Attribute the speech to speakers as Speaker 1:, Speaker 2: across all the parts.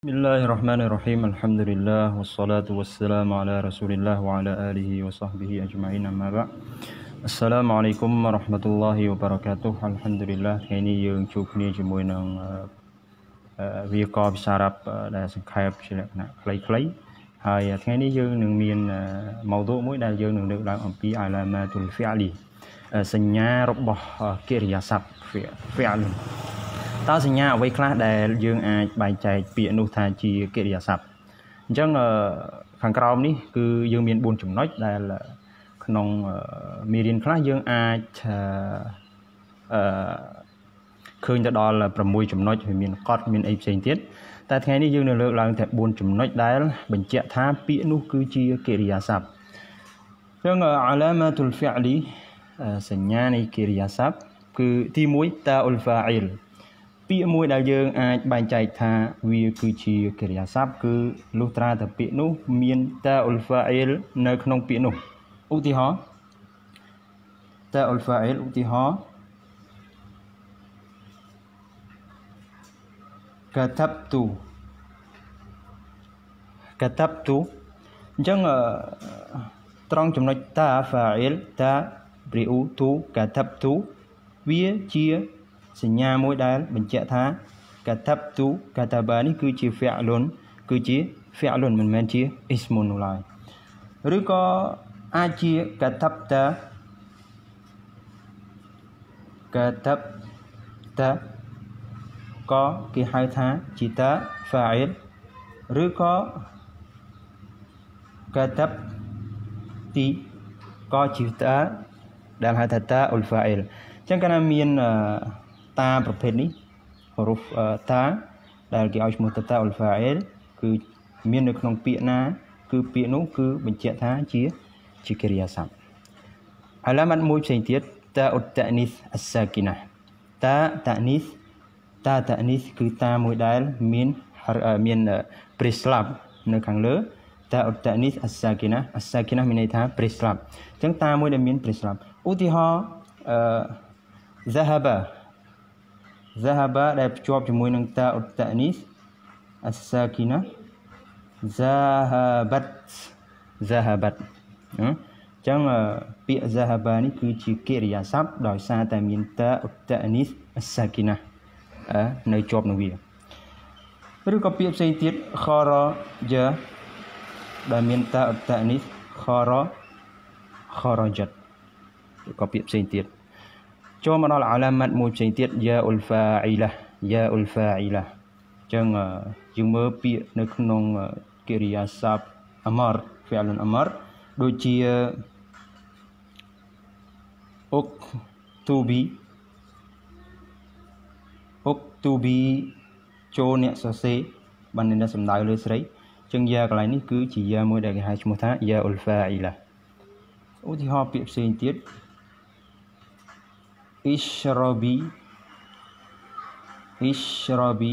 Speaker 1: بسم الله الرحمن الرحيم الحمد لله والصلاة والسلام على رسول الله وعلى آله وصحبه أجمعين أما بعد السلام عليكم ورحمة الله وبركاته الحمد لله ថ្ងៃនេះយើងជួបគ្នាជាមួយនឹងវាកពិសារ៉ាប់ដែលសង្ខេបជាលក្ខណៈខ្លីៗហើយថ្ងៃនេះយើងនឹងមានម៉ោទមួយដែលយើងនឹងលើកឡើងអំពី علامات الفعل សញ្ញារបស់កិរិយាសព្ទ فعل តើសញ្ញាអ្វីខ្លះដែល យើងអាចបែងចែកពាក្យនោះថាជាកិរិយាសព្ទអញ្ចឹងខាងក្រោមនេះគឺយើង មាន4ចំណុចដែលក្នុងមេរៀនខ្លះយើងអាចអឺឃើញទៅដល់6ចំណុចវាមានកត់មានអីផ្សេងទៀតតែថ្ងៃនេះយើងនៅលើកឡើងតែ4ចំណុចដែល បញ្ជាក់ថា ពាក្យនោះគឺជាកិរិយាសព្ទអញ្ចឹង alamatul fi'li សញ្ញានៃកិរិយាសព្ទគឺទី1 ta'ul fa'il ពាក្យមួយដែលយើងអាចបែងចែកថាវា គឺជាកិរិយាសព្ទគឺលុះត្រាតែពាក្យនោះ មាន តាអ៊ុលហ្វាអ៊ីលនៅក្នុងពាក្យនោះឧទាហរណ៍តាអ៊ុលហ្វាអ៊ីលឧទាហរណ៍ كتبت كتبت អញ្ចឹងត្រង់ចំណុចតា فاعل តា بريو تو كتبت វាជាសញ្ញាមួយដែលបញ្ជាក់ថាកាតាប់ទូកាតាបានេះគឺជា fi'lun គឺជា fi'lun មិនមែនជា ismun នោះឡើយឬក៏អាចជាកាតាប់តាកាតាប់តាក៏គេហៅថាជាតា fa'il ឬក៏កាតាប់ទីក៏ជាតាដែលហៅថាតា ulfa'il អញ្ចឹងកាលណាមានអឺតាប្រភេទនេះហូរូហ្វតាដែលគេឲ្យឈ្មោះតតាអ៊ុលហ្វាអែលគឺមាននៅក្នុង ពាក្យណាគឺពាក្យនោះគឺបញ្ជាក់ថាជាជាកិរិយាសព្ទអាឡាមាត់មួយផ្សេងទៀតតាអ៊ុតតានីសអសាគីណាតាតានីសតាតានីសគឺតាមួយដែលមានមានព្រះស្លាប់នៅខាងលើតាអ៊ុតតានីសអសាគីណាអសាគីណាមានន័យថាព្រះស្លាប់អញ្ចឹងតាមួយដែលមានព្រះស្លាប់ឧទាហរណ៍អឺ ذهب zahaba ដែលភ្ជាប់ជាមួយនឹងតាអ៊ុតតានីសអសសាគីណា zahabat zahabat អញ្ចឹងពាក្យ zahaba នេះគឺជាកិរិយាសព្ទដោយសារតែមានតាអ៊ុតតានីសអសសាគីណានៅជាប់នឹងវាឬក៏ពាក្យផ្សេងទៀត kharaja ដែលមានតាអ៊ុតតានីស khara kharajat ឬក៏ពាក្យផ្សេងទៀតចូលមកដល់អាឡាម៉ាត់មួយផ្សេងទៀតយ៉ាអ៊ុលហ្វាអ៊ីឡាយ៉ាអ៊ុលហ្វាអ៊ីឡាអញ្ចឹងយើងមើលពាក្យនៅក្នុងកិរិយាសព្ទអមរហ្វាលុនអមរដូចជាអុកទូប៊ីអុកទូប៊ីចូលអ្នកសរសេរបានអ្នកសំដៅលើស្រីចឹងយ៉ាកន្លែងនេះគឺជាយ៉ាមួយដែលគេហៅឈ្មោះថាយ៉ាអ៊ុលហ្វាអ៊ីឡាឧទាហរណ៍ពាក្យផ្សេងទៀត ishrobi ishrobi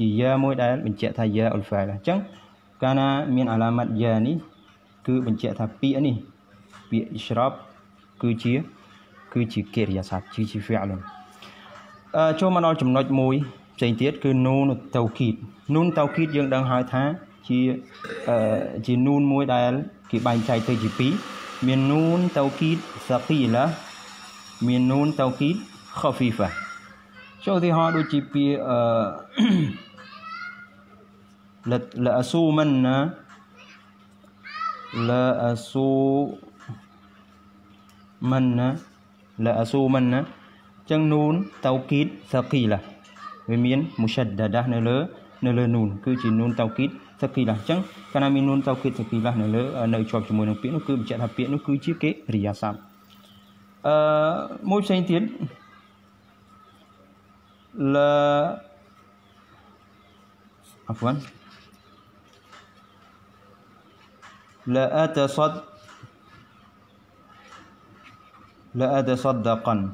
Speaker 1: ជាយាមួយដែលបញ្ជាក់ថាយាអ៊ុលហ្វែលអញ្ចឹងកាលណាមានអាឡាម៉ាត់យានេះគឺបញ្ជាក់ថាពាក្យនេះពាក្យ ishrab គឺជាគឺជាកិរិយាសព្ទគឺជា fi'l អឺចូលមកដល់ចំណុចមួយផ្សេងទៀតគឺនូនតៅគីតនូនតៅគីតយើងដឹងហើយថាជាអឺជានូនមួយដែលគេបែងចែកទៅជាពីរមាននូនតៅគីតសាគីឡាមាននូនតូគីត khafifah ចូលឧទាហរណ៍ដូចជាពាក្យអឺលាអសូមិនណាលាអសូមិនណាលាអសូមិនណាចឹងនូនតូគីតសាគីឡាវាមានមូសាដាដានៅលើនៅលើនូនគឺជានូនតូគីតសាគីឡាចឹងកាលណាមាននូនតូគីតសាគីឡានៅលើនៅជាប់ជាមួយនឹងពាក្យនោះគឺបញ្ជាក់ថាពាក្យនោះគឺជាកិរិយាសព្ទ آه، موج سينتيل لا عفوا لا أتصد لا أتصدقا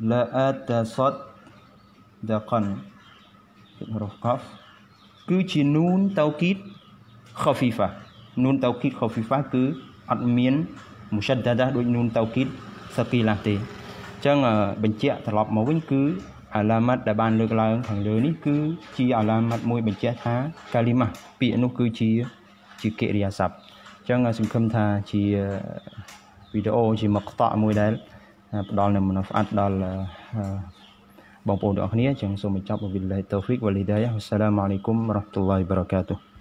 Speaker 1: لا أتصدقا حرف قاف كوشي نون توكيد خفيفة نون توكيد خفيفة كو أدمين មូសិតដាដាដូចនូនតៅគីតសកីឡាទេអញ្ចឹងបញ្ជាក់ត្រឡប់មកវិញគឺអាឡាម៉ាត់ដែលបានលើកឡើងខាងលើនេះគឺជាអាឡាម៉ាត់មួយបញ្ជាក់ថាកាលីម៉ាស់ពាក្យនោះគឺជាជាកិរិយាសព្ទអញ្ចឹងសង្ឃឹមថាជាវីដេអូជាមកតក់មួយដែលផ្ដល់នូវមនស្សអាត់ដល់បងប្អូនទាំងអស់គ្នាអញ្ចឹងសូមបញ្ចប់វិលឡាយតូហ្វិកវលីដាយអ៊ុសឡាមអាឡៃគុំរ៉ាហ្មតុលឡាហ៊ីវបារកាតុហ៍